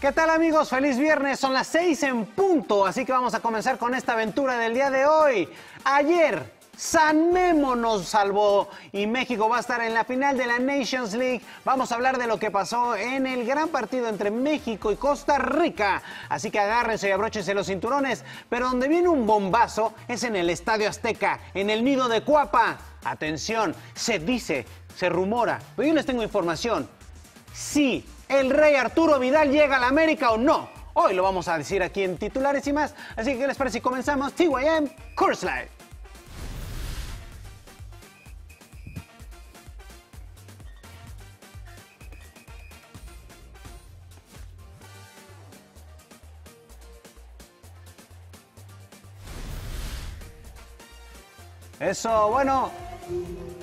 ¿Qué tal amigos? Feliz viernes, son las 6 en punto, así que vamos a comenzar con esta aventura del día de hoy. Ayer, San nos salvó y México va a estar en la final de la Nations League. Vamos a hablar de lo que pasó en el gran partido entre México y Costa Rica. Así que agárrense y abróchense los cinturones. Pero donde viene un bombazo es en el Estadio Azteca, en el nido de Cuapa. Atención, se dice, se rumora, pero yo les tengo información. Sí, ¿El rey Arturo Vidal llega a la América o no? Hoy lo vamos a decir aquí en titulares y más. Así que, ¿qué les parece si comenzamos? TYM Course Life. Eso, bueno,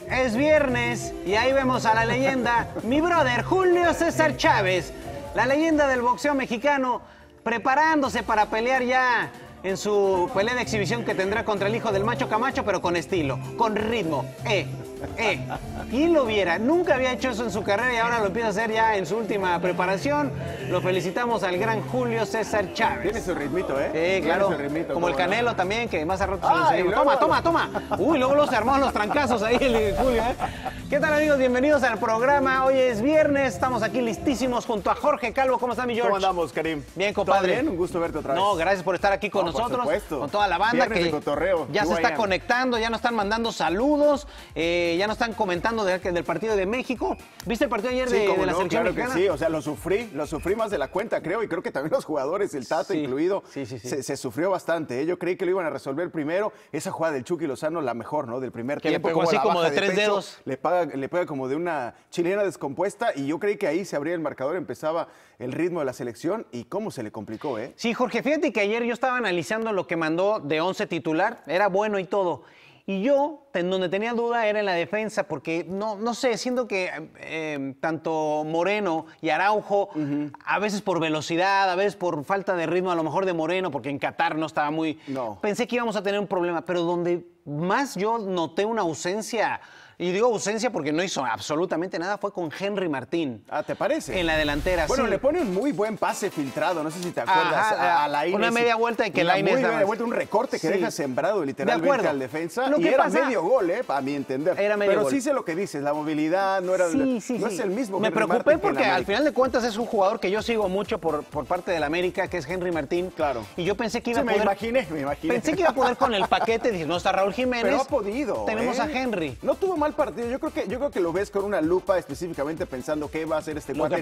es viernes y ahí vemos a la leyenda, mi brother Julio César Chávez, la leyenda del boxeo mexicano, preparándose para pelear ya en su pelea de exhibición que tendrá contra el hijo del macho Camacho, pero con estilo, con ritmo. Eh, eh, y lo viera, nunca había hecho eso en su carrera y ahora lo empieza a hacer ya en su última preparación. Lo felicitamos al gran Julio César Chávez. Tiene su ritmito, ¿eh? Sí, claro. como el Canelo también, que más rato se lo Toma, toma, toma. Uy, luego los armó los trancazos ahí Julio, ¿eh? ¿Qué tal, amigos? Bienvenidos al programa. Hoy es viernes, estamos aquí listísimos junto a Jorge Calvo. ¿Cómo está mi George? ¿Cómo andamos, Karim? Bien, compadre. Bien? Un gusto verte otra vez. No, gracias por estar aquí con nosotros, con toda la banda que ya se está conectando, ya nos están mandando saludos. Eh, ya nos están comentando del partido de México. ¿Viste el partido ayer de, la selección claro Que sí, o sea, lo sufrí, lo sufrí más de la cuenta, creo, y creo que también los jugadores, el Tata incluido, se, sufrió bastante. ¿eh? Yo creí que lo iban a resolver primero. Esa jugada del Chucky Lozano, la mejor, ¿no? Del primer tiempo. Le así como de, tres dedos. Le, paga, le pega como de una chilena descompuesta, y yo creí que ahí se abría el marcador, empezaba el ritmo de la selección, y cómo se le complicó, ¿eh? Sí, Jorge, fíjate que ayer yo estaba analizando lo que mandó de 11 titular, era bueno y todo. Y yo, en donde tenía duda era en la defensa, porque no, no sé, siento que em, tanto Moreno y Araujo, a veces por velocidad, a veces por falta de ritmo, a lo mejor de Moreno, porque en Qatar no estaba muy. Pensé que íbamos a tener un problema, pero donde más yo noté una ausencia y digo ausencia porque no hizo absolutamente nada, fue con Henry Martín. Ah, ¿te parece? En la delantera. Bueno, le pone un muy buen pase filtrado, no sé si te acuerdas, a, la Una media vuelta y que la Muy media vuelta, un recorte que deja sembrado literalmente al defensa. y era medio gol, ¿eh? para mi entender. Era medio Pero sí sé lo que dices, la movilidad no era. no es el mismo. Me preocupé porque al final de cuentas es un jugador que yo sigo mucho por, por parte del América, que es Henry Martín. Claro. Y yo pensé que iba a poder. Me imaginé, me imaginé. Pensé que iba a poder con el paquete, dijimos no está Raúl Jiménez. Pero ha podido. Tenemos ¿eh? a Henry. No tuvo más al partido. Yo creo que, yo creo que lo ves con una lupa específicamente pensando qué va a hacer este lo que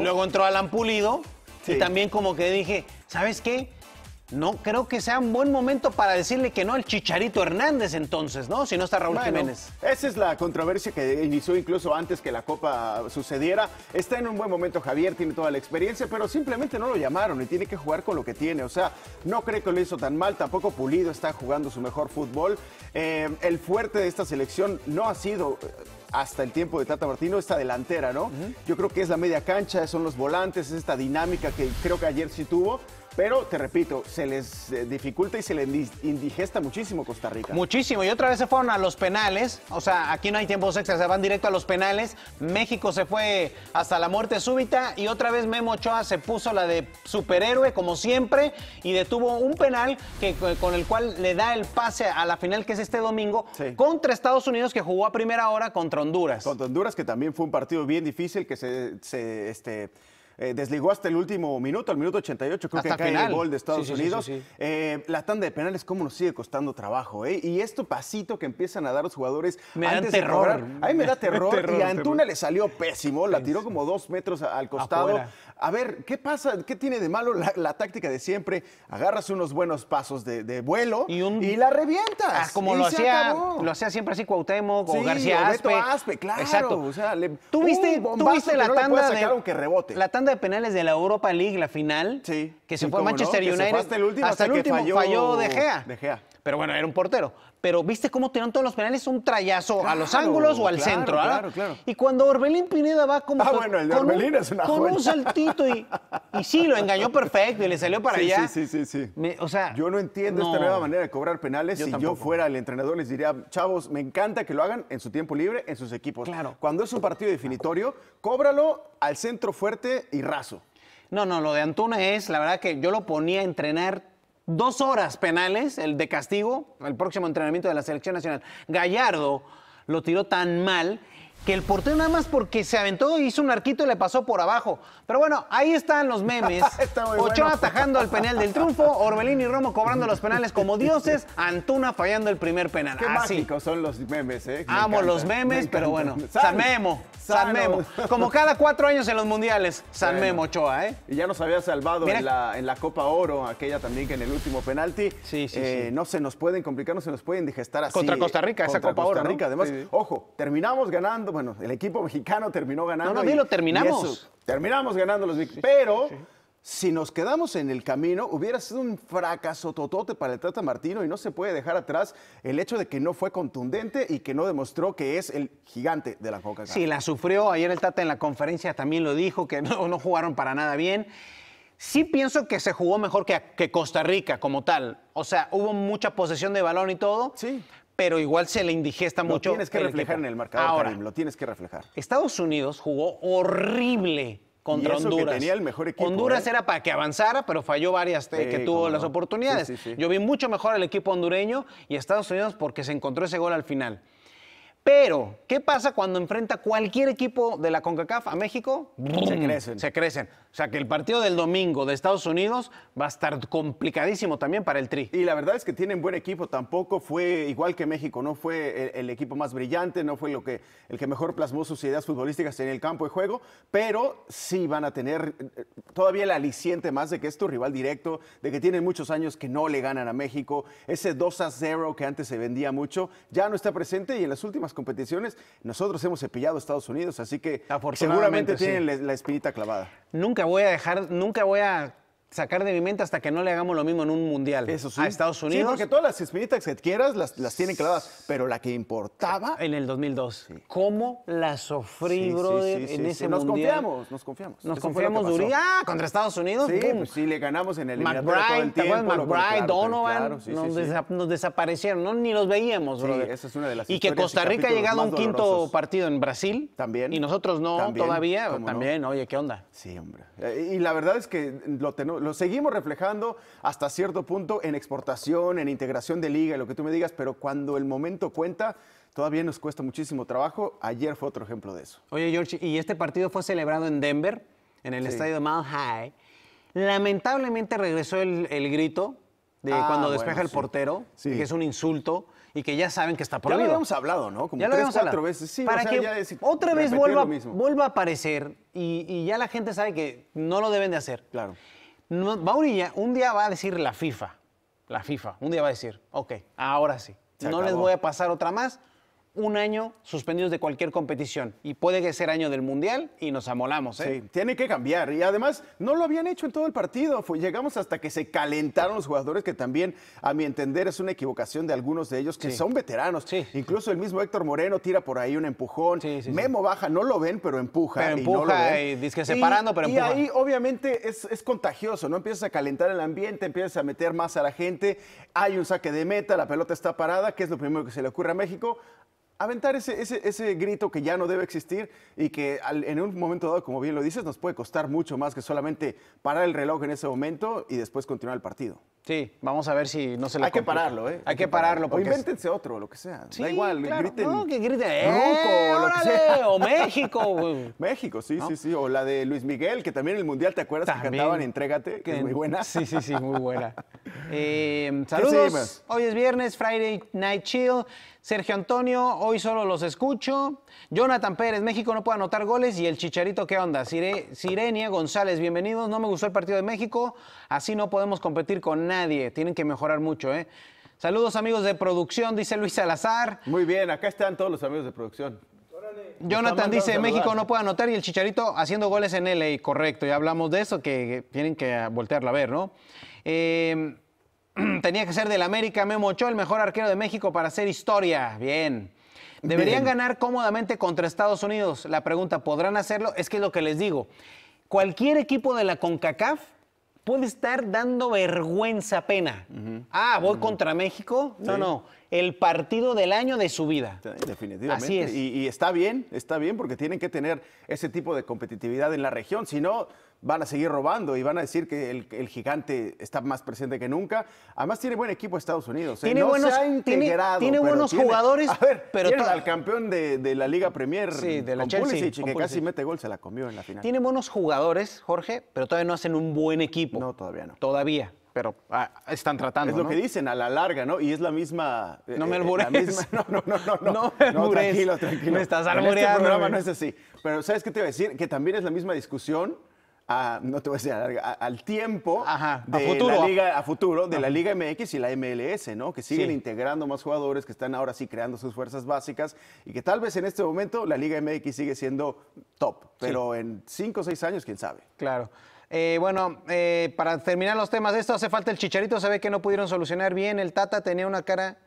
Luego entró Alan Pulido. Y también como que dije, ¿sabes qué? No creo que sea un buen momento para decirle que no al Chicharito Hernández entonces, ¿no? Si no está Raúl Jiménez. Esa es la controversia que inició incluso antes que la Copa sucediera. Está en un buen momento Javier, tiene toda la experiencia, pero simplemente no lo llamaron y tiene que jugar con lo que tiene. O sea, no creo que lo hizo tan mal, tampoco Pulido está jugando su mejor fútbol. Eh, el fuerte de esta selección no ha sido eh, hasta el tiempo de Tata Martino, esta delantera, ¿no? Yo creo que es la media cancha, son los volantes, es esta dinámica que creo que ayer sí tuvo. Pero te repito, se les eh, dificulta y se les indigesta muchísimo Costa Rica. Muchísimo. Y otra vez se fueron a los penales. O sea, aquí no hay tiempos extras, se van directo a los penales. México se fue hasta la muerte súbita. Y otra vez Memo Ochoa se puso la de superhéroe, como siempre, y detuvo un penal que, con el cual le da el pase a la final, que es este domingo, contra Estados Unidos, que jugó a primera hora contra Honduras. Contra Honduras, que también fue un partido bien difícil, que se, se este, eh, desligó hasta el último minuto, al minuto 88, creo que cae el gol de Estados Unidos. Eh, la tanda de penales, cómo nos sigue costando trabajo, ¿eh? Y esto pasito que empiezan a dar los jugadores me da terror. a mí me da terror, y a Antuna le salió pésimo, la tiró como dos metros al costado. A ver, ¿qué pasa? ¿Qué tiene de malo la, táctica de siempre? Agarras unos buenos pasos de, vuelo y, la revientas. Ah, como lo, hacía, lo hacía siempre así Cuauhtémoc o García Aspe. Aspe. claro. Exacto. O sea, ¿Tú viste, ¿tú viste la, tanda de, la tanda de penales de la Europa League, la final? Sí. Que se fue a Manchester United. hasta el último, hasta que falló, falló de, Gea. de Gea. Pero bueno, era un portero. Pero viste cómo tiraron todos los penales un trayazo a los ángulos o al centro. ¿ah? Claro, claro. Y cuando Orbelín Pineda va como. Ah, con, el de un, es una Con un saltito y, y, sí, lo engañó perfecto y le salió para allá. Sí, sí, sí. o sea. Yo no entiendo esta nueva manera de cobrar penales. si yo fuera el entrenador, les diría, chavos, me encanta que lo hagan en su tiempo libre, en sus equipos. Claro. Cuando es un partido definitorio, cóbralo al centro fuerte y raso. No, no, lo de Antuna es, la verdad que yo lo ponía a entrenar dos horas penales, el de castigo, el próximo entrenamiento de la selección nacional. Gallardo lo tiró tan mal que el portero nada más porque se aventó, hizo un arquito y le pasó por abajo. Pero bueno, ahí están los memes. Está atajando al penal del triunfo, Orbelín y Romo cobrando los penales como dioses, Antuna fallando el primer penal. Qué Así. Ah, mágicos son los memes, ¿eh? Amo los memes, pero bueno, San Memo. San Memo. Como cada cuatro años en los mundiales, San Memo Ochoa, ¿eh? Y ya nos había salvado en la, en la, Copa Oro, aquella también que en el último penalti. Sí, sí, eh, sí. No se nos pueden complicar, no se nos pueden digestar así. Contra Costa Rica, esa Copa Costa Oro. Rica. Además, ojo, terminamos ganando. Bueno, el equipo mexicano terminó ganando. No, no, y, lo terminamos. terminamos ganando los Pero si nos quedamos en el camino, hubiera sido un fracaso totote para el Tata Martino y no se puede dejar atrás el hecho de que no fue contundente y que no demostró que es el gigante de la coca -Cola. Sí, la sufrió. Ayer el Tata en la conferencia también lo dijo, que no, no jugaron para nada bien. Sí pienso que se jugó mejor que, Costa Rica como tal. O sea, hubo mucha posesión de balón y todo. Sí. Pero igual se le indigesta mucho. Lo tienes que reflejar en el marcador, Ahora, lo tienes que reflejar. Estados Unidos jugó horrible contra Honduras. Honduras ¿eh? era para que avanzara, pero falló varias que tuvo las oportunidades. Yo vi mucho mejor al equipo hondureño y Estados Unidos porque se encontró ese gol al final. Pero, ¿qué pasa cuando enfrenta cualquier equipo de la CONCACAF a México? Se crecen. Se crecen. O sea que el partido del domingo de Estados Unidos va a estar complicadísimo también para el Tri. Y la verdad es que tienen buen equipo, tampoco fue igual que México, no fue el, equipo más brillante, no fue lo que, el que mejor plasmó sus ideas futbolísticas en el campo de juego, pero sí van a tener todavía el aliciente más de que es tu rival directo, de que tienen muchos años que no le ganan a México, ese 2 a 0 que antes se vendía mucho, ya no está presente y en las últimas competiciones nosotros hemos cepillado a Estados Unidos, así que seguramente tienen la, la espinita clavada. Nunca voy a dejar, nunca voy a sacar de mi mente hasta que no le hagamos lo mismo en un mundial a Estados Unidos. Sí, porque todas las espinitas que quieras las, las tienen clavadas, pero la que importaba... En el 2002. ¿Cómo la sufrí, brother, en ese nos mundial? Confiamos, nos confiamos, nos confiamos. Nos confiamos ¡Ah! contra Estados Unidos. Sí, pues sí, le ganamos en el McBride, todo McBride, Donovan, nos, desaparecieron, no, ni los veíamos, brother. esa es una de las Y que Costa Rica ha llegado a un quinto partido en Brasil. También. Y nosotros no, todavía. También, oye, ¿qué onda? Sí, hombre. Eh, y la verdad es que lo tenemos lo seguimos reflejando hasta cierto punto en exportación, en integración de liga, lo que tú me digas, pero cuando el momento cuenta, todavía nos cuesta muchísimo trabajo. Ayer fue otro ejemplo de eso. Oye, George, y este partido fue celebrado en Denver, en el estadio de Mount High. Lamentablemente regresó el, el grito de ah, cuando despeja el portero, que es un insulto y que ya saben que está prohibido. Ya habíamos hablado, ¿no? Como ya lo tres, cuatro veces. Sí, Para que otra vez vuelva, vuelva a aparecer y, y, ya la gente sabe que no lo deben de hacer. Claro. No, un día va a decir la FIFA, la FIFA, un día va a decir, ok, ahora sí, no les voy a pasar otra más, un año suspendidos de cualquier competición. Y puede que sea año del Mundial y nos amolamos. ¿eh? Sí, tiene que cambiar. Y además, no lo habían hecho en todo el partido. llegamos hasta que se calentaron los jugadores, que también, a mi entender, es una equivocación de algunos de ellos que son veteranos. Incluso el mismo Héctor Moreno tira por ahí un empujón. Memo baja, no lo ven, pero empuja. empuja y, no separando, pero Y ahí, obviamente, es, contagioso, ¿no? Empiezas a calentar el ambiente, empiezas a meter más a la gente. Hay un saque de meta, la pelota está parada, que es lo primero que se le ocurre a México aventar ese, ese, ese, grito que ya no debe existir y que en un momento dado, como bien lo dices, nos puede costar mucho más que solamente parar el reloj en ese momento y después continuar el partido. Sí, vamos a ver si no se le Hay que pararlo, ¿eh? Hay, que, pararlo. Porque... O invéntense otro, lo que sea. da igual, griten. No, que griten. ¡Eh, o México. México, sí, sí, sí. O la de Luis Miguel, que también en el Mundial, ¿te acuerdas que cantaban Entrégate? Que es muy buena. Sí, sí, sí, muy buena. Eh, saludos. Hoy es viernes, Friday Night Chill. Sergio Antonio, hoy solo los escucho. Jonathan Pérez, México no puede anotar goles. Y el Chicharito, ¿qué onda? Sirenia González, bienvenidos. No me gustó el partido de México. Así no podemos competir con nadie. Tienen que mejorar mucho, ¿eh? Saludos amigos de producción, dice Luis Salazar. Muy bien, acá están todos los amigos de producción. Jonathan dice, México no puede anotar y el Chicharito haciendo goles en LA, correcto, ya hablamos de eso, que tienen que voltearla a ver, ¿no? Em, tenía que ser del América, Memo Ochoa, el mejor arquero de México para hacer historia, bien. Deberían ganar cómodamente contra Estados Unidos. La pregunta, ¿podrán hacerlo? Es que es lo que les digo. Cualquier equipo de la CONCACAF puede estar dando vergüenza pena. Ah, voy contra México. No, no. El partido del año de su vida. definitivamente. Así es. Y, y, está bien, está bien, porque tienen que tener ese tipo de competitividad en la región. Si no, van a seguir robando y van a decir que el, el gigante está más presente que nunca. Además tiene buen equipo Estados Unidos. ¿eh? Tiene no buenos, se tiene, tiene buenos jugadores. pero tiene al campeón de, de, la Liga Premier, de Chelsea, que casi mete gol, se la comió en la final. Tiene buenos jugadores, Jorge, pero todavía no hacen un buen equipo. No, todavía no. Todavía pero ah, están tratando. Es lo que dicen a la larga, ¿no? Y es la misma. Eh, no me eh, albures. misma... no, no, no, no, no. me tranquilo, tranquilo. Me estás este albureando. Este programa no es así. Pero ¿sabes qué te iba a decir? Que también es la misma discusión no te voy a decir al tiempo a futuro de la Liga MX y la MLS, ¿no? Que siguen integrando más jugadores, que están ahora sí creando sus fuerzas básicas y que tal vez en este momento la Liga MX sigue siendo top, pero en cinco o seis años, quién sabe. Claro. Eh, bueno, eh, para terminar los temas de esto, hace falta el chicharito. Se ve que no pudieron solucionar bien. El Tata tenía una cara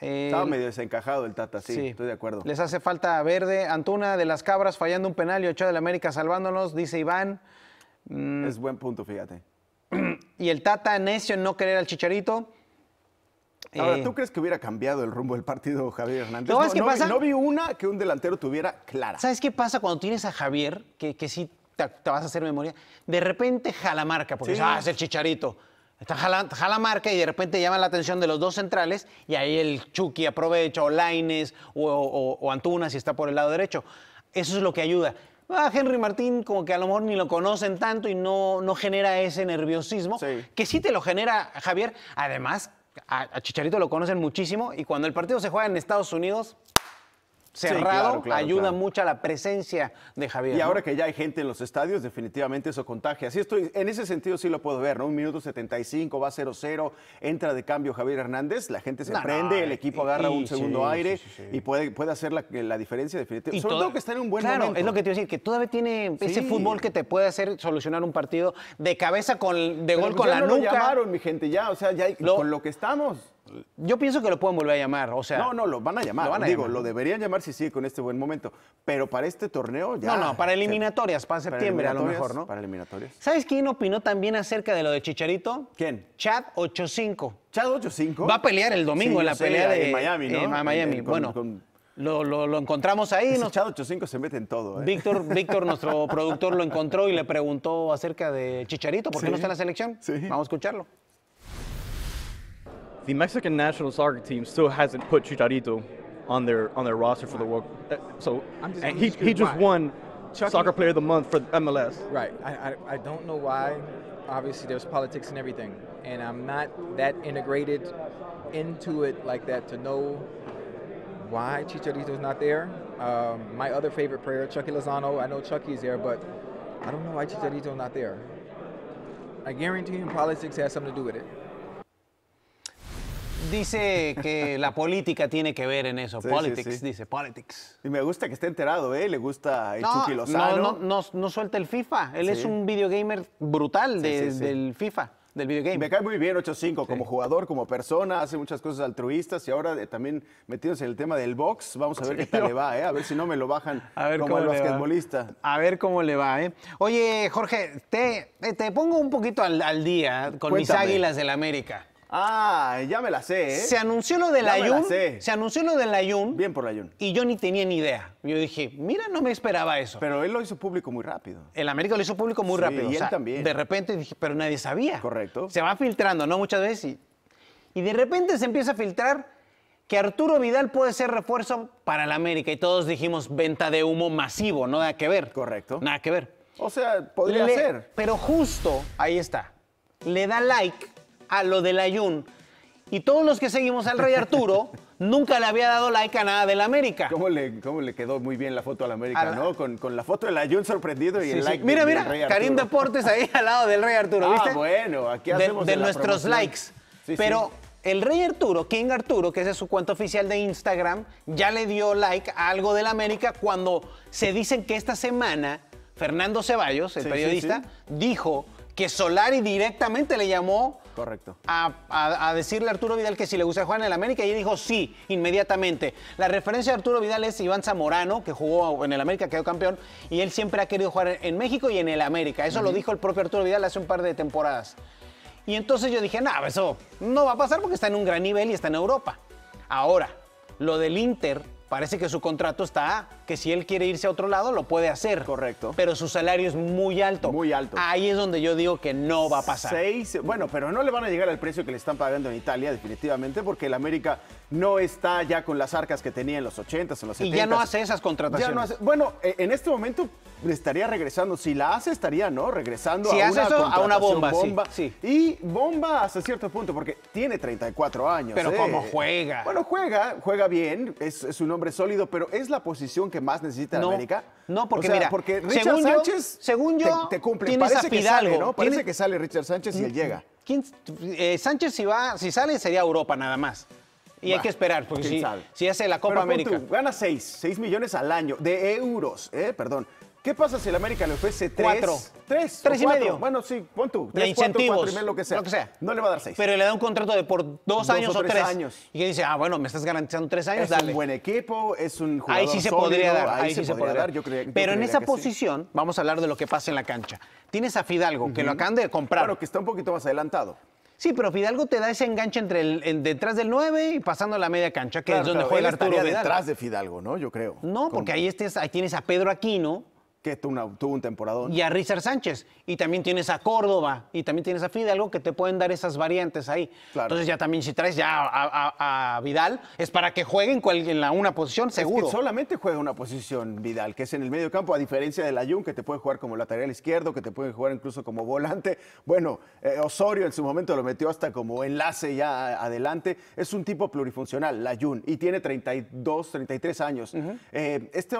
estaba eh, medio desencajado el Tata, sí, estoy de acuerdo. Les hace falta verde. Antuna de las Cabras fallando un penal y Ochoa del América salvándonos, dice Iván. Mm. Es buen punto, fíjate. y el Tata necio en no querer al Chicharito. Ahora, eh, ¿tú crees que hubiera cambiado el rumbo del partido Javier Hernández? No, vi una que un delantero tuviera clara. ¿Sabes qué pasa cuando tienes a Javier, que, que sí te, vas a hacer memoria? De repente jala marca, porque ah, es el chicharito. Está jala, marca y de repente llama la atención de los dos centrales y ahí el Chucky aprovecha, o Laines, o, Antuna si está por el lado derecho. Eso es lo que ayuda. a ah, Henry Martín como que a lo mejor ni lo conocen tanto y no, no genera ese nerviosismo, que sí te lo genera Javier. Además, a Chicharito lo conocen muchísimo y cuando el partido se juega en Estados Unidos, cerrado ayuda mucho a la presencia de Javier. Y ahora que ya hay gente en los estadios, definitivamente eso contagia. Así estoy, en ese sentido sí lo puedo ver, ¿no? Un minuto 75, va 0-0, entra de cambio Javier Hernández, la gente se prende, el equipo agarra un segundo aire y puede, puede hacer la, la diferencia definitivamente Sobre todo, que está en un buen claro, es lo que te iba decir, que todavía tiene ese fútbol que te puede hacer solucionar un partido de cabeza con de gol pues con la nuca. Lo llamaron, mi gente, ya, o sea, ya con lo que estamos. Yo pienso que lo pueden volver a llamar, o sea. No, no, lo van a llamar. Lo lo deberían llamar si sigue con este buen momento. Pero para este torneo ya. No, no, para eliminatorias, para septiembre a lo mejor, ¿no? Para eliminatorias. ¿Sabes quién opinó también acerca de lo de Chicharito? ¿Quién? Chad 85. Chad 85. Va a pelear el domingo en la pelea de Miami, ¿no? En Miami. bueno. Lo, encontramos ahí. ¿no? nos... Chad 85 se mete en todo. ¿eh? Víctor, nuestro productor, lo encontró y le preguntó acerca de Chicharito, ¿por qué no está en la selección? Sí. Vamos a escucharlo. the Mexican national soccer team still hasn't put Chicharito on their on their roster for the World. So just, and he he just why. won Chucky, soccer player of the month for MLS. Right. I, I, I don't know why. Obviously, there's politics and everything, and I'm not that integrated into it like that to know why Chicharito's not there. Um, my other favorite player, Chucky Lozano. I know Chucky's there, but I don't know why Chicharito's not there. I guarantee you, politics has something to do with it. dice que la política tiene que ver en eso. politics, dice, politics. Y me gusta que esté enterado, ¿eh? Le gusta el no, No, no, suelta el FIFA. Él es un videogamer brutal del FIFA. Del videogame. Me cae muy bien 8-5 como jugador, como persona, hace muchas cosas altruistas y ahora eh, también metidos en el tema del box, vamos a ver qué tal le va, ¿eh? a ver si no me lo bajan a ver como el basquetbolista. A ver cómo le va. ¿eh? Oye, Jorge, te, eh, te pongo un poquito al, día con mis águilas del América. Ah, ya me la sé, ¿eh? Se anunció lo del la Ayun. Se anunció lo del Ayun. Bien por la Ayun. Y yo ni tenía ni idea. Yo dije, mira, no me esperaba eso. Pero él lo hizo público muy rápido. El América lo hizo público muy rápido. Y él también. De repente dije, pero nadie sabía. Correcto. Se va filtrando, ¿no? Muchas veces. Y, de repente se empieza a filtrar que Arturo Vidal puede ser refuerzo para el América. Y todos dijimos, venta de humo masivo, ¿no? Nada que ver. Correcto. Nada que ver. O sea, podría ser. Pero justo, ahí está. Le da like a lo del ayun. Y todos los que seguimos al Rey Arturo nunca le había dado like a nada del América. ¿Cómo le, le quedó muy bien la foto al América, la... no? Con, la foto del Ayun sorprendido y el like. Mira, mira, Karim Deportes ahí al lado del Rey Arturo, ah, ¿viste? Ah, bueno, aquí hacemos De, de nuestros likes. Pero el Rey Arturo, King Arturo, que es su cuenta oficial de Instagram, ya le dio like a algo del América cuando se dicen que esta semana Fernando Ceballos, el periodista, dijo que Solari directamente le llamó Correcto. A, decirle a Arturo Vidal que si le gusta jugar en el América y él dijo sí, inmediatamente. La referencia de Arturo Vidal es Iván Zamorano, que jugó en el América, quedó campeón, y él siempre ha querido jugar en, México y en el América. Eso lo dijo el propio Arturo Vidal hace un par de temporadas. Y entonces yo dije, nada, eso no va a pasar porque está en un gran nivel y está en Europa. Ahora, lo del Inter parece que su contrato está que si él quiere irse a otro lado lo puede hacer. Correcto. Pero su salario es muy alto. Muy alto. Ahí es donde yo digo que no va a pasar. Seis, bueno, pero no le van a llegar al precio que le están pagando en Italia definitivamente porque el América no está ya con las arcas que tenía en los 80s, en los 70 Y ya no hace esas contrataciones. bueno, eh, en este momento estaría regresando, si la hace estaría, ¿no? Regresando si a, hace eso, a una bomba. Sí, Y bomba hasta cierto punto, porque tiene 34 años. Pero ¿eh? como ¿cómo juega? Bueno, juega, juega bien, es, un hombre sólido, pero es la posición que más necesita en América. No, porque mira, porque según Sánchez yo, según yo, te, cumple. Parece que sale, ¿no? Parece que sale Richard Sánchez y él mm, llega. Eh, Sánchez si va, si sale sería Europa nada más. Y hay que esperar, porque si, si hace la Copa Pero, América. Tú, gana 6, 6 millones al año de euros, eh, perdón. ¿Qué pasa si el América le ofrece 3? 4. 3. 3 y medio. Bueno, sí, pon tú. 3, 4, 4 lo, que sea. lo que sea. No le va a dar 6. Pero le da un contrato de por 2 años o 3. años. Y que dice, ah, bueno, me estás garantizando 3 años, es dale. Es un buen equipo, es un jugador Ahí sí se sólido, podría dar. Ahí, ahí sí se, se podría, podría dar. Yo creía, Pero en esa posición, sí. vamos a hablar de lo que pasa en la cancha. Tienes a Fidalgo, uh -huh. que lo acaban de comprar. Claro, que está un poquito más adelantado. Sí, pero Fidalgo te da ese enganche entre el, detrás del 9 y pasando a la media cancha, que es donde juega Arturo detrás de Fidalgo, ¿no? Yo creo. No, porque ahí, ahí tienes a Pedro Aquino, que tuvo, un temporadón. Y a Richard Sánchez. Y también tienes a Córdoba. Y también tienes a algo que te pueden dar esas variantes ahí. Entonces ya también si traes ya a, Vidal, es para que jueguen en, una posición seguro. solamente juega una posición Vidal, que es en el medio campo, a diferencia de la Jun, que te puede jugar como lateral izquierdo, que te puede jugar incluso como volante. Bueno, eh, Osorio en su momento lo metió hasta como enlace ya adelante. Es un tipo plurifuncional, la y tiene 32, 33 años. Eh, este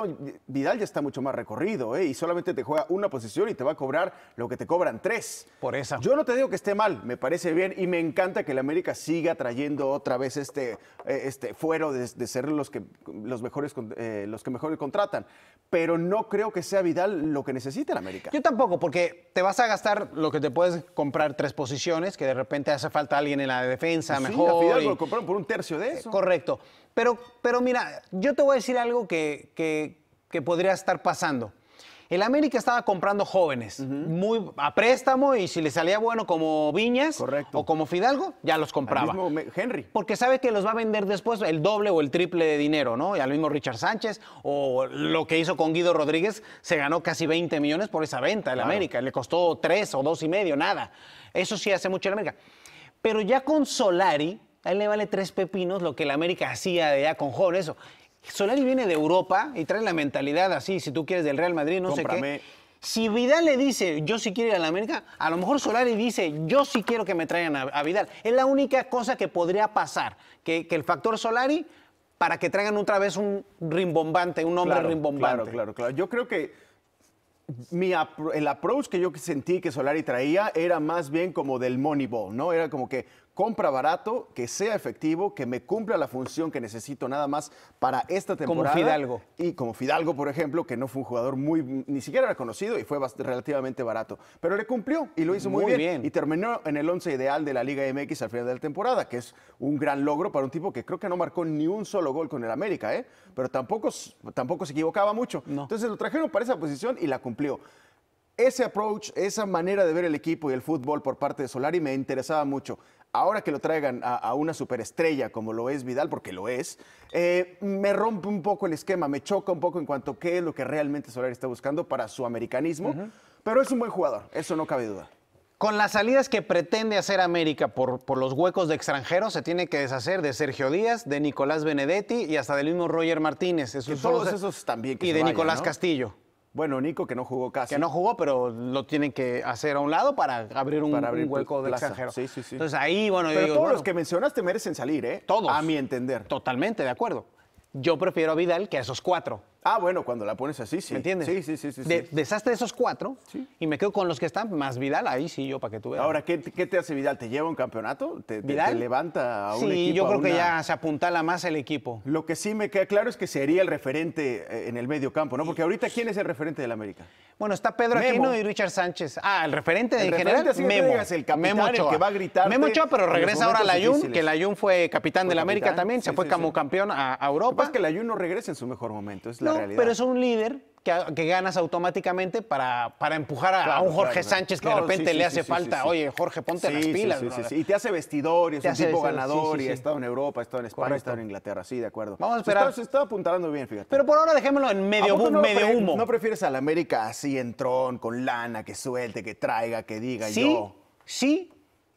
Vidal ya está mucho más recorrido eh, y solamente te juega una posición y te va a cobrar lo que te cobran tres. Por esa. Yo no te digo que esté mal, me parece bien y me encanta que el América siga trayendo otra vez este, eh, este fuero de, ser los que, los, mejores, eh, los que mejor contratan, pero no creo que sea Vidal lo que necesita el América. Yo tampoco, porque te vas a gastar lo que te puedes comprar tres posiciones, que de repente hace falta alguien en la defensa, mejor. A lo compraron por un tercio de eso. Correcto. Pero, pero mira, yo te voy a decir algo que, que podría estar pasando. El América estaba comprando jóvenes, muy a préstamo y si le salía bueno como Viñas o como Fidalgo, ya los compraba. mismo Henry. Porque sabe que los va a vender después el doble o el triple de dinero, ¿no? Y al mismo Richard Sánchez o lo que hizo con Guido Rodríguez, se ganó casi 20 millones por esa venta del América. Le costó tres o dos y medio, nada. Eso sí hace mucho el América. Pero ya con Solari, a él le vale tres pepinos lo que el América hacía de ya con jóvenes. Eso. Solari viene de Europa y trae la mentalidad así, si tú quieres, del Real Madrid, no sé qué. Si Vidal le dice, yo sí quiero ir a la América, a lo mejor Solari dice, yo sí quiero que me traigan a, Vidal. Es la única cosa que podría pasar, que, el factor Solari para que traigan otra vez un rimbombante, un hombre rimbombante. Claro, claro, claro. Yo creo que mi el approach que yo sentí que Solari traía era más bien como del Moneyball, ¿no? Era como que compra barato, que sea efectivo, que me cumpla la función que necesito nada más para esta temporada. Como Fidalgo. Y como Fidalgo, por ejemplo, que no fue un jugador muy, ni siquiera reconocido y fue relativamente barato. Pero le cumplió y lo hizo muy, bien. Y terminó en el 11 ideal de la Liga MX al final de la temporada, que es un gran logro para un tipo que creo que no marcó ni un solo gol con el América, ¿eh? Pero tampoco, tampoco se equivocaba mucho. Entonces lo trajeron para esa posición y la cumplió ese approach, esa manera de ver el equipo y el fútbol por parte de Solari me interesaba mucho ahora que lo traigan a, una superestrella como lo es Vidal, porque lo es, eh, me rompe un poco el esquema, me choca un poco en cuanto a qué es lo que realmente Solar está buscando para su americanismo, pero es un buen jugador, eso no cabe duda. Con las salidas que pretende hacer América por, los huecos de extranjeros, se tiene que deshacer de Sergio Díaz, de Nicolás Benedetti y hasta del mismo Roger Martínez. y todos también. y de Nicolás Castillo. Bueno, Nico, que no jugó casi. Que no jugó, pero lo tienen que hacer a un lado para abrir un, hueco del extranjero. Sí, sí, sí. Entonces ahí, bueno, pero todos los que mencionaste merecen salir, ¿eh? Todos. A mi entender. Totalmente, de acuerdo. Yo prefiero a Vidal que a esos cuatro. Ah, bueno, cuando la pones así, sí. ¿Me entiendes? Sí, sí, sí. sí, de, esos cuatro y me quedo con los que están, más Vidal, ahí sí yo, para que tú veas. Ahora, ¿qué, te hace Vidal? ¿Te lleva un campeonato? ¿Te, ¿Vidal? levanta a un equipo? Sí, yo creo que ya se apuntala más el equipo. Lo que sí me queda claro es que sería el referente eh, en el medio campo, ¿no? Porque ahorita, ¿quién es el referente del América? Bueno, está Pedro Aquino y Richard Sánchez. Ah, el referente de en general, Memo. Memo que va a gritar. Memo pero regresa ahora Ayun, que Ayun fue capitán de del América también, se fue como campeón a, Europa. Lo que pasa es que no regresa en su mejor momento, es pero es un líder que, ganas automáticamente para, para empujar a, un Jorge Sánchez que de repente le hace falta, oye, Jorge, ponte las pilas. Y te hace vestidor, y es un tipo ganador, y ha estado en Europa, ha estado en España, ha estado en Inglaterra, sí, de acuerdo. Vamos a esperar. Se está, apuntando bien, fíjate. Pero por ahora dejémoslo en medio, medio humo. ¿No prefieres la América así, en tron, con lana, que suelte, que traiga, que diga yo? Sí,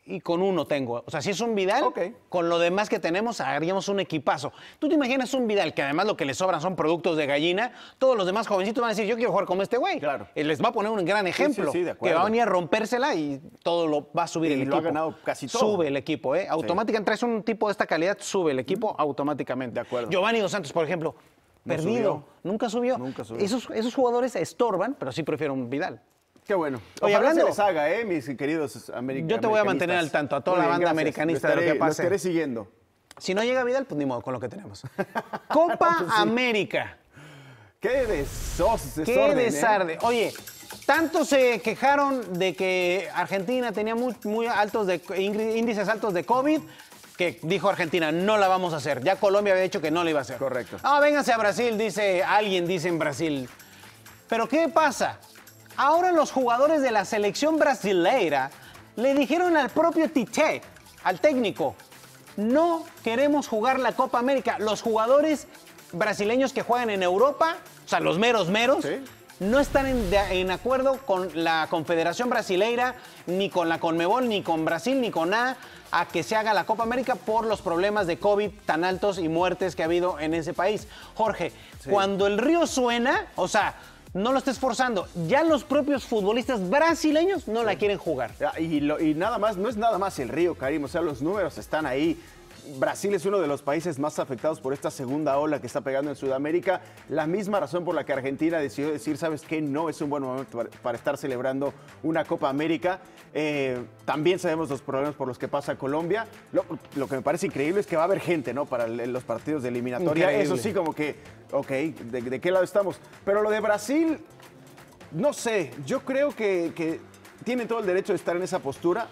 y con uno tengo. O sea, si es un Vidal, con lo demás que tenemos haríamos un equipazo. Tú te imaginas un Vidal que además lo que le sobran son productos de gallina, todos los demás jovencitos van a decir, yo quiero jugar con este güey. Claro. Eh, les va a poner un gran ejemplo. Sí, que va a venir a rompérsela y todo lo va a subir y el lo equipo. ha ganado casi todo. Sube el equipo, ¿eh? Automáticamente traes un tipo de esta calidad, sube el equipo automáticamente. De acuerdo. Giovanni Dos Santos, por ejemplo, perdido. Nunca subió. Nunca subió. Esos, esos jugadores estorban, pero sí prefiero un Vidal. Qué bueno. Oye, hablando, haga, ¿eh? mis queridos Yo te voy a mantener al tanto, a toda la banda americanista de lo que pase. estaré siguiendo. Si no llega Vidal, pues ni modo con lo que tenemos. Copa pues América. Qué desos, Qué ¿eh? desarde. Oye, tanto se quejaron de que Argentina tenía muy, altos de, índices altos de COVID que dijo Argentina, no la vamos a hacer. Ya Colombia había dicho que no la iba a hacer. Correcto. Ah, véngase a Brasil, dice alguien, dice en Brasil. Pero ¿qué pasa? Ahora los jugadores de la selección brasileira le dijeron al propio Tite, al técnico, no queremos jugar la Copa América. Los jugadores brasileños que juegan en Europa, o sea, los meros meros, no están en, acuerdo con la Confederación Brasileira, ni con la Conmebol, ni con Brasil, ni con nada, a que se haga la Copa América por los problemas de COVID tan altos y muertes que ha habido en ese país. Jorge, cuando el río suena, o sea, no lo estés forzando. Ya los propios futbolistas brasileños no la quieren jugar. Ah, y, y nada más, no es nada más el Río, Karim. O sea, los números están ahí. Brasil es uno de los países más afectados por esta segunda ola que está pegando en Sudamérica. La misma razón por la que Argentina decidió decir, ¿sabes qué? No es un buen momento para estar celebrando una Copa América. Eh, también sabemos los problemas por los que pasa Colombia. Lo, que me parece increíble es que va a haber gente, ¿no? Para los partidos de eliminatoria. Eso sí, como que, ok, ¿de, qué lado estamos? Pero lo de Brasil, no sé, yo creo que, que tienen todo el derecho de estar en esa postura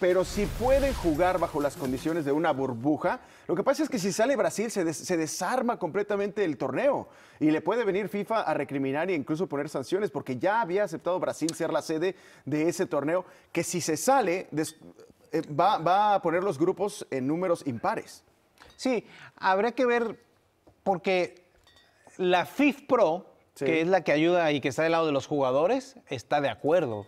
pero si pueden jugar bajo las condiciones de una burbuja, lo que pasa es que si sale Brasil se, desarma completamente el torneo y le puede venir FIFA a recriminar e incluso poner sanciones porque ya había aceptado Brasil ser la sede de ese torneo que si se sale eh, va, a poner los grupos en números impares. Sí, habrá que ver porque la FIFPro, Pro, que es la que ayuda y que está del lado de los jugadores, está de acuerdo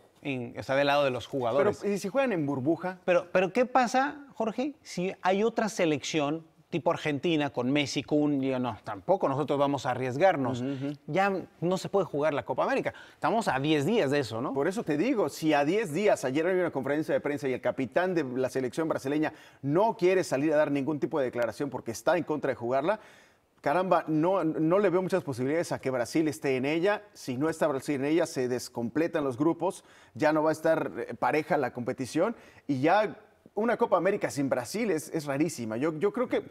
está del lado de los jugadores. Pero ¿y si juegan en burbuja. Pero, pero ¿qué pasa, Jorge, si hay otra selección tipo Argentina con Messi, un, yo no, tampoco nosotros vamos a arriesgarnos. Ya no se puede jugar la Copa América. Estamos a 10 días de eso, ¿no? Por eso te digo, si a 10 días, ayer había una conferencia de prensa y el capitán de la selección brasileña no quiere salir a dar ningún tipo de declaración porque está en contra de jugarla, caramba, no, no le veo muchas posibilidades a que Brasil esté en ella. Si no está Brasil en ella, se descompletan los grupos, ya no va a estar eh, pareja la competición y ya una Copa América sin Brasil es, rarísima. Yo, yo creo que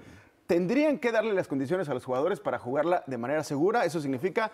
tendrían que darle las condiciones a los jugadores para jugarla de manera segura. Eso significa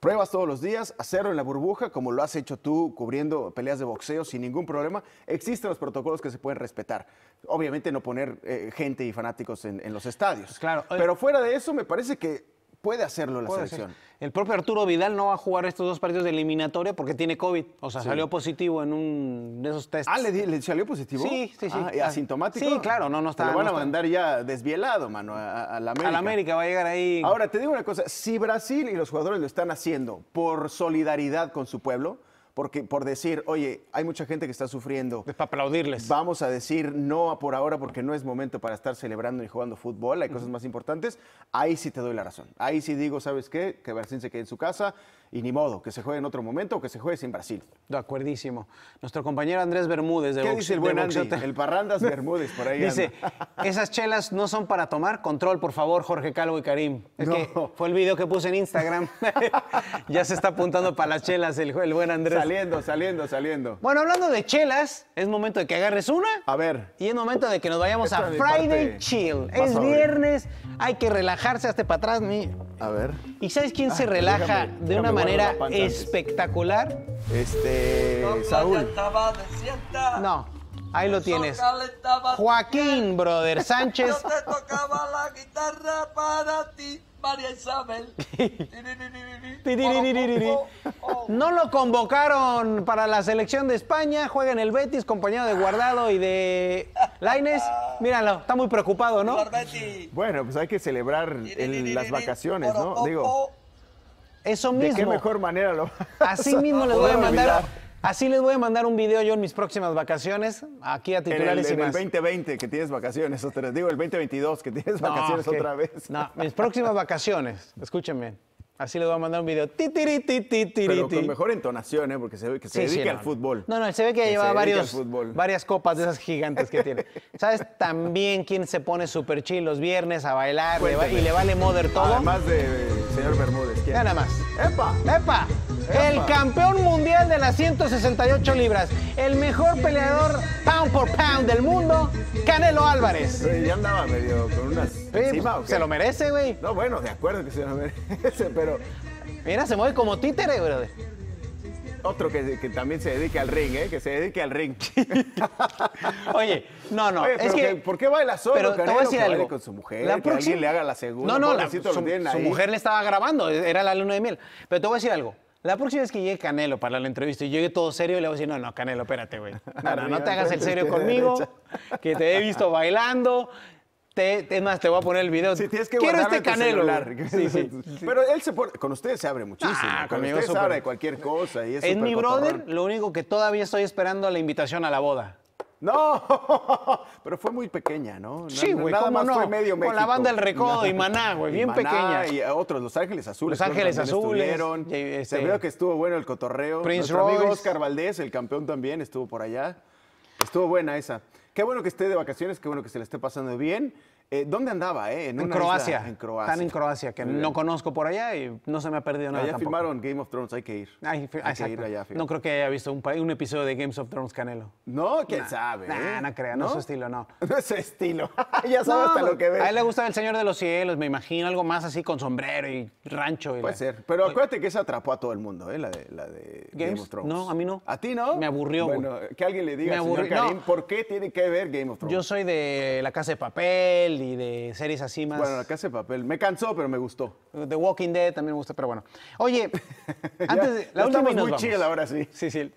Pruebas todos los días, hacerlo en la burbuja, como lo has hecho tú cubriendo peleas de boxeo sin ningún problema. Existen los protocolos que se pueden respetar. Obviamente no poner eh, gente y fanáticos en, en los estadios. Claro. Pero fuera de eso, me parece que puede hacerlo la selección. El propio Arturo Vidal no va a jugar estos dos partidos de eliminatoria porque tiene COVID. O sea, salió positivo en un de esos test. Ah, ¿le, salió positivo? Sí, sí, sí. Ah, ah, ¿Asintomático? Sí, claro, no, está. Lo van a mandar ya desvielado, mano, a, la América. A la América va a llegar ahí. Ahora, te digo una cosa. Si Brasil y los jugadores lo están haciendo por solidaridad con su pueblo porque por decir, oye, hay mucha gente que está sufriendo. Es para aplaudirles. Vamos a decir no por ahora porque no es momento para estar celebrando y jugando fútbol, hay cosas más importantes. Ahí sí te doy la razón. Ahí sí digo, ¿sabes qué? Que Brasil se quede en su casa, y ni modo, que se juegue en otro momento o que se juegue sin Brasil. De acuerdísimo. Nuestro compañero Andrés Bermúdez de ¿Qué el buen El Parrandas Bermúdez, por ahí Dice, esas chelas no son para tomar. Control, por favor, Jorge Calvo y Karim. Es que fue el video que puse en Instagram. ya se está apuntando para las chelas el, buen Andrés. Saliendo, saliendo, saliendo. Bueno, hablando de chelas, es momento de que agarres una. A ver. Y es momento de que nos vayamos a Friday Chill. es viernes, hay que relajarse hasta para atrás. Mi... A ver. ¿Y sabes quién se ah, relaja de una manera? manera espectacular. Este, No, ahí lo tienes. Joaquín, brother Sánchez. te tocaba la guitarra para ti. María Isabel. no lo convocaron para la selección de España. Juega en el Betis, compañero de Guardado y de Laines. Míralo, está muy preocupado, ¿no? Bueno, pues hay que celebrar las vacaciones, ¿no? Digo. Eso mismo. ¿De qué mejor manera lo Así mismo les voy a mandar. Así les voy a mandar un video yo en mis próximas vacaciones, aquí a titulares el, y más. el 2020 que tienes vacaciones te lo Digo, el 2022 que tienes vacaciones otra vez. No, mis próximas vacaciones, escúchenme. Así le voy a mandar un video. Pero con mejor entonación, ¿eh? porque se ve que se dedica al fútbol. No, no, se ve que, lleva varios, varias copas de esas gigantes que tiene. ¿Sabes también quién se pone super chill los viernes a bailar y le vale mother todo? Además de, eh, señor Bermúdez. ¿quién? Nada más. ¡Epa! ¡Epa! El campeón mundial de las 168 libras, el mejor peleador pound por pound del mundo, Canelo Álvarez. ya andaba medio con unas... Pues, se lo merece, güey. No, bueno, de acuerdo que se lo merece, pero Mira, se mueve como títere, brother. Otro que, también se dedique al ring, ¿eh? Que se dedique al ring. Oye, no, no. es que, ¿Por qué baila solo? Pero te voy a decir algo. Con su mujer, la que alguien le haga la segunda. No, no, su, su mujer le estaba grabando, era la luna de miel. Pero te voy a decir algo. La próxima vez que llegue Canelo para la entrevista y llegue todo serio, le voy a decir, no, no, Canelo, espérate, güey. No, no, no te hagas el serio conmigo, que te he visto bailando, te, es te voy a poner el video. Quiero este canelo. Pero él se pone, con ustedes se abre muchísimo. Ah, conmigo se abre cualquier cosa. en mi brother, lo único que todavía estoy esperando la invitación a la boda. No, pero fue muy pequeña, ¿no? Sí, güey, nada más fue medio Con la banda El Recodo y Maná, güey, bien pequeña. Y otros, Los Ángeles Azules. Los Ángeles Azules. Este, se veo que estuvo bueno el cotorreo. Prince Royce. amigo Oscar Valdés, el campeón también, estuvo por allá. Estuvo buena esa. Qué bueno que esté de vacaciones, qué bueno que se le esté pasando bien. Eh, ¿Dónde andaba? Eh? En, Croacia. Tan en Croacia. en Croacia, que no conozco por allá y no se me ha perdido nada. Allá firmaron filmaron Game of Thrones, hay que ir. hay que ir allá. No creo que haya visto un, un, episodio de Game of Thrones Canelo. No, quién sabe. Nah, ¿eh? no creo, no, es su estilo, no. No es su estilo. ya sabe hasta lo que ve. A él le gusta El Señor de los Cielos, me imagino, algo más así con sombrero y rancho. Y Puede ser. Pero acuérdate que esa atrapó a todo el mundo, ¿eh? la de, la de Game of Thrones. No, a mí no. ¿A ti no? Me aburrió. Bueno, que alguien le diga, me Señor Karim, ¿por qué tiene que ver Game of Thrones? Yo soy de La Casa de Papel y de series así más. Bueno, acá hace Papel. Me cansó, pero me gustó. The Walking Dead también me gusta, pero bueno. Oye, antes de, la última y nos muy chill ahora sí. Sí, sí.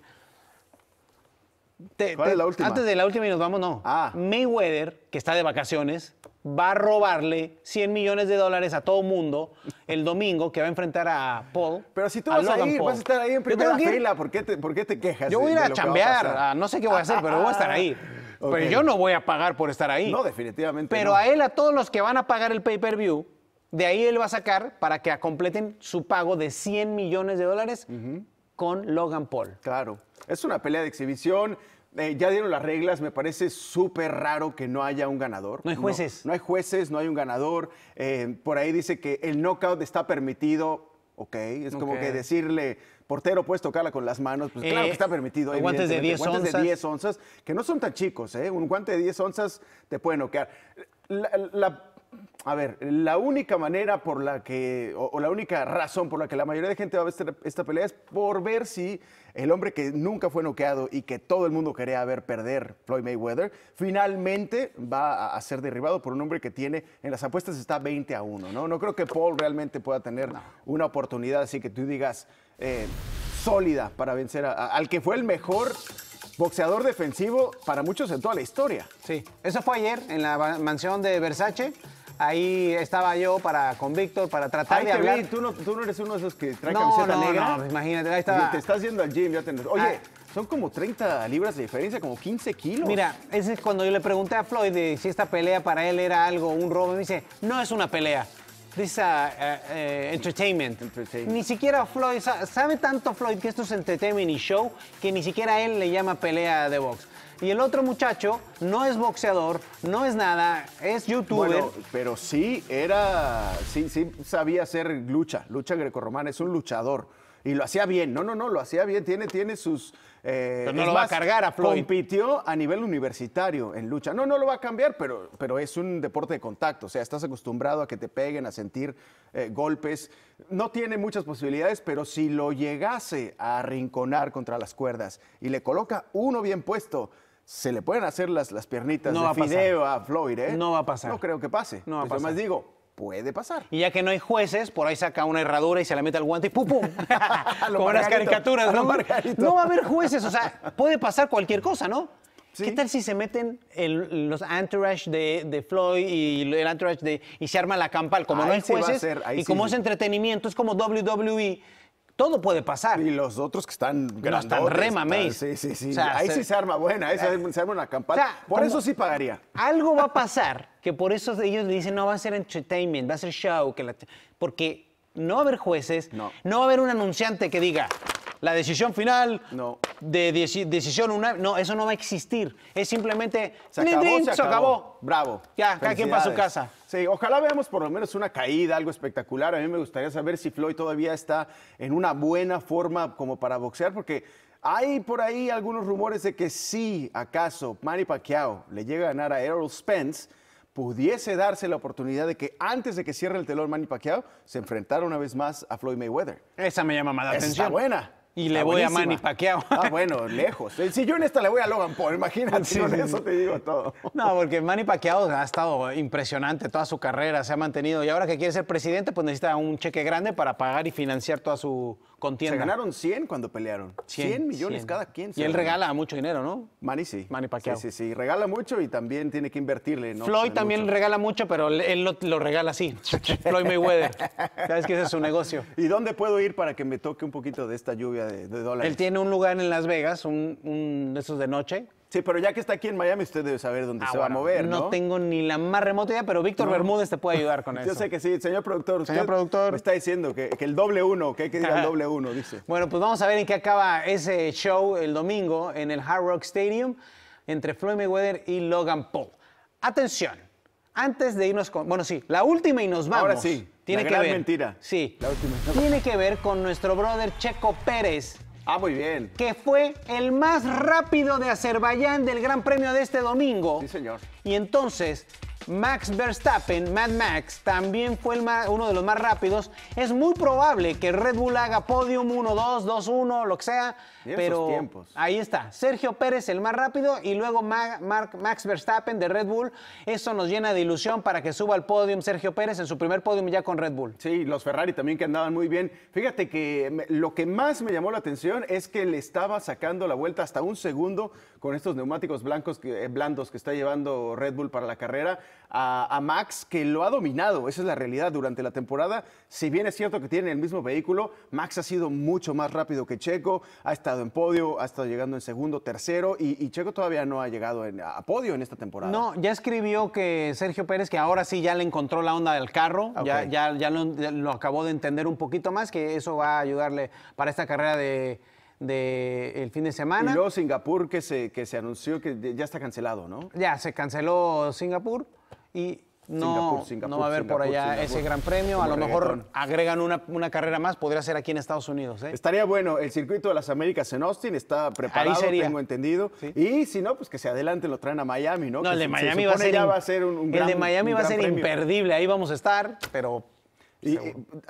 ¿Cuál es la última? Antes de la última y nos vamos, no. Ah. Mayweather, que está de vacaciones, va a robarle 100 millones de dólares a todo mundo el domingo que va a enfrentar a Paul. Pero si tú vas a, ir, vas a estar ahí en primera fila, ¿por qué te, por qué te quejas? Yo voy a ir a chambear, a, no sé qué voy a hacer, pero voy a estar ahí. Ah. Pero pues yo no voy a pagar por estar ahí. No, definitivamente. Pero a él, a todos los que van a pagar el pay-per-view, de ahí él va a sacar para que completen su pago de 100 millones de dólares con Logan Paul. Claro. Es una pelea de exhibición. Eh, ya dieron las reglas, me parece súper raro que no haya un ganador. No hay jueces. No, hay jueces, no hay un ganador. Eh, por ahí dice que el knockout está permitido. Ok, es como que decirle, portero, puedes tocarla con las manos, pues claro que eh, está permitido. Guantes de 10 onzas. de 10 onzas, que no son tan chicos, ¿eh? Un guante de 10 onzas te puede noquear. La, a ver, la única manera por la que, o, la única razón por la que la mayoría de gente va a ver este, esta, pelea es por ver si el hombre que nunca fue noqueado y que todo el mundo quería ver perder, Floyd Mayweather, finalmente va a, ser derribado por un hombre que tiene, en las apuestas está 20 a 1, ¿no? No creo que Paul realmente pueda tener una oportunidad así que tú digas, eh, sólida para vencer al que fue el mejor boxeador defensivo para muchos en toda la historia. Sí, eso fue ayer en la mansión de Versace. Ahí estaba yo para, con Víctor para tratar de hablar. ¿Tú, no, tú eres uno de esos que trae no, camiseta no, negra. No, imagínate, ahí Te estás yendo al gym, ya Oye, ah. son como 30 libras de diferencia, como 15 kilos. Mira, ese es cuando yo le pregunté a Floyd si esta pelea para él era algo, un robo. Me dice, no es una pelea. Dice eh, eh, entertainment. Ni siquiera Floyd, sabe tanto Floyd que esto es entertainment y show, que ni siquiera él le llama pelea de box. Y el otro muchacho no es boxeador, no es nada, es youtuber. pero sí era, sí, sí sabía hacer lucha, lucha grecorromana, es un luchador. Y lo hacía bien, no, no, no, lo hacía bien, tiene, tiene sus, eh, pero no lo va a cargar a Floyd. Compitió a nivel universitario en lucha. No, no lo va a cambiar, pero, pero es un deporte de contacto. O sea, estás acostumbrado a que te peguen, a sentir eh, golpes. No tiene muchas posibilidades, pero si lo llegase a arrinconar contra las cuerdas y le coloca uno bien puesto, se le pueden hacer las, las piernitas no de va a fideo a Floyd, ¿eh? No va a pasar. No creo que pase. No va a pasar. digo, puede pasar. Y ya que no hay jueces, por ahí saca una herradura y se la mete al guante y ¡pum, pum! Como las caricaturas, ¿no? No va a haber jueces, o sea, puede pasar cualquier cosa, ¿no? ¿Qué tal si se meten los entourage de, Floyd y el entourage de... y se arma la campal? Como no hay jueces y como es entretenimiento, es como WWE, todo puede pasar. Y los otros que están grandes. No, están rema, Sí, sí, sí. ahí sí se arma buena, ahí se, eh, arma una campal. Por eso sí pagaría. Algo va a pasar que por eso ellos dicen no va a ser entertainment, va a ser show, que porque no va a haber jueces, no. no. va a haber un anunciante que diga la decisión final no. de decisión una, no, eso no va a existir, es simplemente se acabó, se, acabó. Bravo. Ya, cada quien a su casa. Sí, ojalá veamos por lo menos una caída, algo espectacular. A mí me gustaría saber si Floyd todavía está en una buena forma como para boxear porque hay por ahí algunos rumores de que sí, acaso Manny Pacquiao le llega a ganar a Errol Spence pudiese darse la oportunidad de que antes de que cierre el telón Manny Pacquiao se enfrentara una vez más a Floyd Mayweather. Esa me llama más la atención. Está buena. Y le voy a Manny Pacquiao. Ah, bueno, lejos. Si yo en esta le voy a Logan Paul, imagínate, eso te digo todo. No, porque Manny Pacquiao ha estado impresionante toda su carrera, se ha mantenido. Y ahora que quiere ser presidente, pues necesita un cheque grande para pagar y financiar toda su, se ganaron 100 cuando pelearon. 100, millones cada quien. Y él regala mucho dinero, ¿no? Money sí. Manny Pacquiao. Sí, sí, sí. Regala mucho y también tiene que invertirle. Floyd también regala mucho, pero él lo, regala así. Floyd Mayweather. Sabes que ese es su negocio. ¿Y dónde puedo ir para que me toque un poquito de esta lluvia de, dólares? Él tiene un lugar en Las Vegas, un, un de esos de noche, Sí, pero ya que está aquí en Miami, usted debe saber dónde ah, se va a mover. ¿no? tengo ni la más remota idea, pero Víctor Bermúdez te puede ayudar con eso. Yo sé que sí, señor productor. señor productor. Me está diciendo que, el doble uno, que hay que ir al doble uno, dice. Bueno, pues vamos a ver en qué acaba ese show el domingo en el Hard Rock Stadium entre Floyd Mayweather y Logan Paul. Atención, antes de irnos con. Bueno, sí, la última y nos vamos. Ahora sí. Tiene la que mentira. Sí. La última. Tiene que ver con nuestro brother Checo Pérez Ah, muy bien. Que fue el más rápido de Azerbaiyán del Gran Premio de este domingo. Sí, señor. Y entonces Max Verstappen, Mad Max, también fue uno de los más rápidos. Es muy probable que Red Bull haga podium 1-2, 2-1, lo que sea. Pero ahí está. Sergio Pérez, el más rápido, y luego Max Verstappen de Red Bull. Eso nos llena de ilusión para que suba al podium Sergio Pérez en su primer podium ya con Red Bull. Sí, los Ferrari también que andaban muy bien. Fíjate que lo que más me llamó la atención es que le estaba sacando la vuelta hasta un segundo con estos neumáticos blancos eh, blandos que está llevando Red Bull para la carrera a, Max, que lo ha dominado. Esa es la realidad durante la temporada. Si bien es cierto que tienen el mismo vehículo, Max ha sido mucho más rápido que Checo, ha estado en podio, ha estado llegando en segundo, tercero, y, Checo todavía no ha llegado en, a podio en esta temporada. No, ya escribió que Sergio Pérez, que ahora sí ya le encontró la onda del carro, ya, ya, ya lo acabó de entender un poquito más, que eso va a ayudarle para esta carrera de del fin de semana. Y luego Singapur, que se, que se anunció que ya está cancelado, ¿no? Ya, se canceló Singapur y no, va a haber por allá ese gran premio. a lo mejor agregan una, carrera más, podría ser aquí en Estados Unidos. ¿eh? Estaría bueno, el circuito de las Américas en Austin está preparado, tengo entendido. Y si no, pues que se adelante lo traen a Miami, ¿no? el de Miami va a, ser, El de Miami va a ser imperdible, ahí vamos a estar, pero y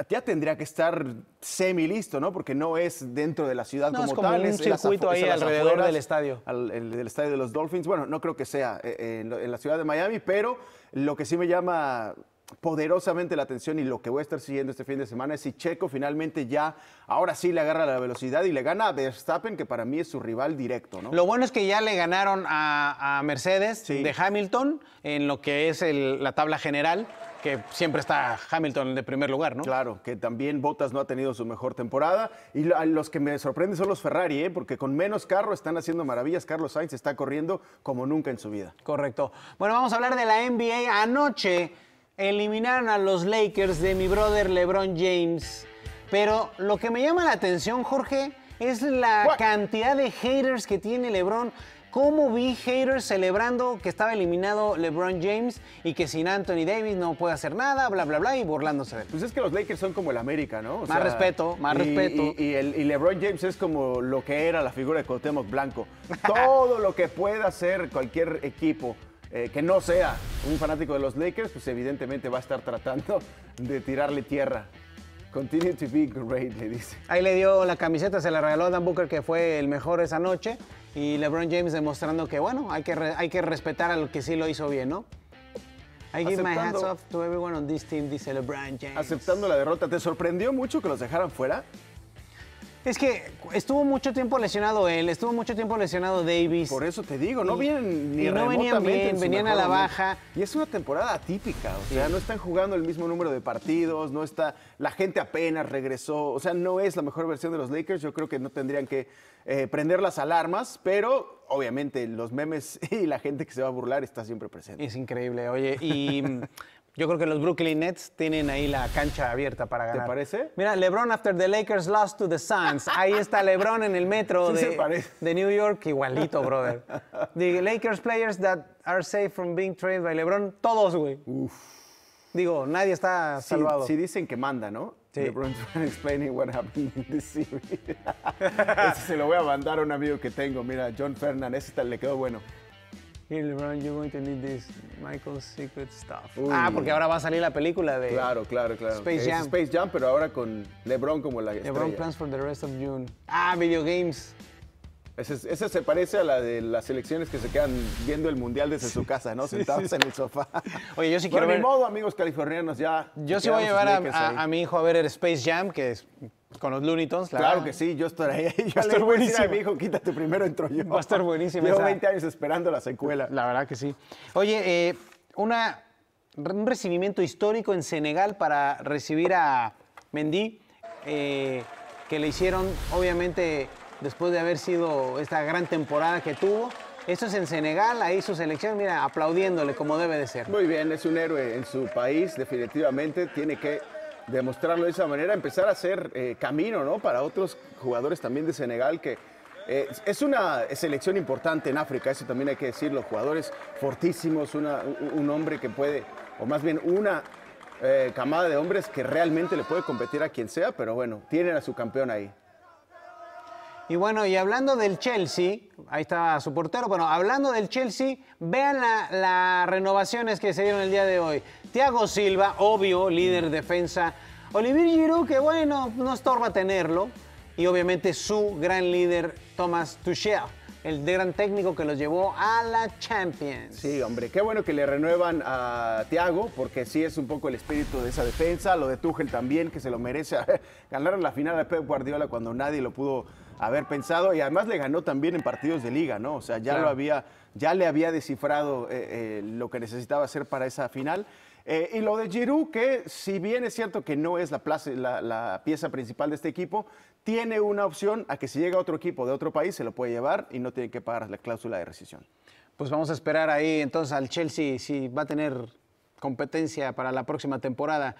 ya tendría que estar semi listo, ¿no? Porque no es dentro de la ciudad no, como, es tal. Un circuito ahí alrededor del estadio. el, estadio de los Dolphins. Bueno, no creo que sea eh, en, la ciudad de Miami, pero lo que sí me llama poderosamente la atención y lo que voy a estar siguiendo este fin de semana es si Checo finalmente ya, ahora sí le agarra la velocidad y le gana a Verstappen, que para mí es su rival directo, ¿no? Lo bueno es que ya le ganaron a, Mercedes de Hamilton en lo que es la tabla general que siempre está Hamilton de primer lugar, ¿no? Claro, que también Bottas no ha tenido su mejor temporada. Y los que me sorprenden son los Ferrari, ¿eh? porque con menos carro están haciendo maravillas. Carlos Sainz está corriendo como nunca en su vida. Correcto. Bueno, vamos a hablar de la NBA anoche eliminaron a los Lakers de mi brother LeBron James. Pero lo que me llama la atención, Jorge, es la cantidad de haters que tiene LeBron. ¿Cómo vi haters celebrando que estaba eliminado LeBron James y que sin Anthony Davis no puede hacer nada, bla, bla, bla, y burlándose de él? Pues es que los Lakers son como el América, ¿no? más respeto, más respeto. Y, LeBron James es como lo que era la figura de Cotemoc Blanco. Todo lo que pueda hacer cualquier equipo eh, que no sea un fanático de los Lakers, pues evidentemente va a estar tratando de tirarle tierra. Continue to be great, le dice. Ahí le dio la camiseta, se la regaló a Dan Booker, que fue el mejor esa noche. Y LeBron James demostrando que, bueno, hay que, hay que respetar a lo que sí lo hizo bien, ¿no? I my hats off to everyone on this team, dice LeBron Aceptando la derrota, ¿te sorprendió mucho que los dejaran fuera? Es que estuvo mucho tiempo lesionado él, estuvo mucho tiempo lesionado Davis. Por eso te digo, no vienen ni y no venían bien, venían a la baja. Y es una temporada atípica, o sea, no están jugando el mismo número de partidos, no está, la gente apenas regresó, o sea, no es la mejor versión de los Lakers. Yo creo que no tendrían que eh, prender las alarmas, pero obviamente los memes y la gente que se va a burlar está siempre presente. Es increíble, oye. Y yo creo que los Brooklyn Nets tienen ahí la cancha abierta para ganar. ¿Te parece? Mira, LeBron after the Lakers lost to the Suns. Ahí está LeBron en el metro de, de, New York, igualito, brother. The Lakers players that are safe from being trained by LeBron, todos, güey. Digo, nadie está sí, salvado. Si dicen que manda, ¿no? LeBron explaining what happened in this series. se lo voy a mandar a un amigo que tengo. Mira, John Fernand. ese le quedó bueno. Here, LeBron, you're going to need this Michael's Secret Stuff. Ah, porque ahora va a salir la película de claro, claro, claro. Space Jam. Space Jam, pero ahora con LeBron como la estrella. LeBron plans for the rest of June. Ah, video games. Esa se parece a la de las elecciones que se quedan viendo el mundial desde su casa, ¿no? Sentados en el sofá. Oye, yo sí quiero ver. modo, amigos californianos, ya. Yo sí voy a llevar a, mi hijo a ver el Space Jam, que es con los Looney Tunes, claro. que sí, yo estaré ahí. Yo va a buenísimo. mi hijo, quítate primero, entro yo. Va a estar buenísimo. Llevo 20 años esperando la secuela. La verdad que sí. Oye, eh, un recibimiento histórico en Senegal para recibir a Mendy, eh, que le hicieron, obviamente, después de haber sido esta gran temporada que tuvo. Esto es en Senegal, ahí su selección, mira, aplaudiéndole como debe de ser. Muy bien, es un héroe en su país, definitivamente. Tiene que demostrarlo de esa manera, empezar a hacer eh, camino ¿no? para otros jugadores también de Senegal que eh, es una selección importante en África, eso también hay que decirlo, jugadores fortísimos, un hombre que puede, o más bien una eh, camada de hombres que realmente le puede competir a quien sea, pero bueno, tienen a su campeón ahí. Y bueno, y hablando del Chelsea, ahí está su portero, bueno, hablando del Chelsea, vean las renovaciones que se dieron el día de hoy. Thiago Silva, obvio, líder defensa. Olivier Giroud, que bueno, no estorba tenerlo. Y obviamente su gran líder, Thomas Tuchel el gran técnico que los llevó a la Champions. Sí, hombre, qué bueno que le renuevan a Thiago, porque sí es un poco el espíritu de esa defensa, lo de Tuchel también, que se lo merece. Ganaron la final de Pep Guardiola cuando nadie lo pudo haber pensado y además le ganó también en partidos de liga, ¿no? O sea, ya lo había, ya le había descifrado eh, eh, lo que necesitaba hacer para esa final. Eh, y lo de Giroud, que si bien es cierto que no es la, la, la, pieza principal de este equipo, tiene una opción a que si llega otro equipo de otro país se lo puede llevar y no tiene que pagar la cláusula de rescisión. Pues vamos a esperar ahí entonces al Chelsea si va a tener competencia para la próxima temporada.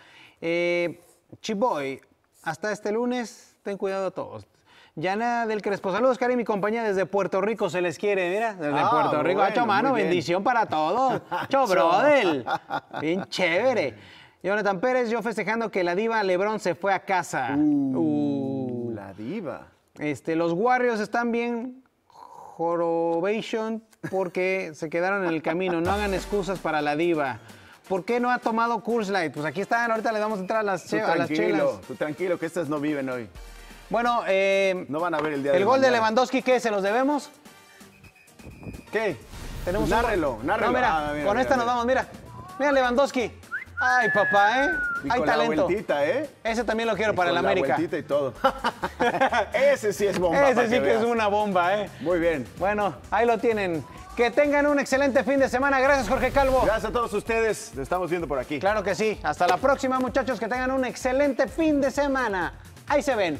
Chiboy, hasta este lunes, ten cuidado a todos. Yana del Crespo. Saludos, Karen, mi compañía desde Puerto Rico. Se les quiere, mira, desde ah, Puerto Rico. Ah, bueno, mano, bendición para todos. Hacho, brother. Bien chévere. Jonathan Pérez, yo festejando que la diva Lebrón se fue a casa. Uh, uh, La diva. Este, los Warriors están bien jorobation porque se quedaron en el camino. No hagan excusas para la diva. ¿Por qué no ha tomado cool Light? Pues aquí están, ahorita le vamos a entrar a las, a las chelas. Tú tranquilo, que estas no viven hoy. Bueno, eh, no van a ver el día El gol de Lewandowski, ¿qué? ¿Se los debemos? ¿Qué? Tenemos nárrelo, un... nárrelo. No, ah, mira, con esta nos vamos, mira. Mira Lewandowski. Ay, papá, ¿eh? Hay talento. ¿eh? Ese también lo quiero para el América. La y todo. Ese sí es bomba. Ese sí que, es una bomba, ¿eh? Muy bien. Bueno, ahí lo tienen. Que tengan un excelente fin de semana. Gracias, Jorge Calvo. Gracias a todos ustedes. Nos estamos viendo por aquí. Claro que sí. Hasta la próxima, muchachos. Que tengan un excelente fin de semana. Ahí se ven.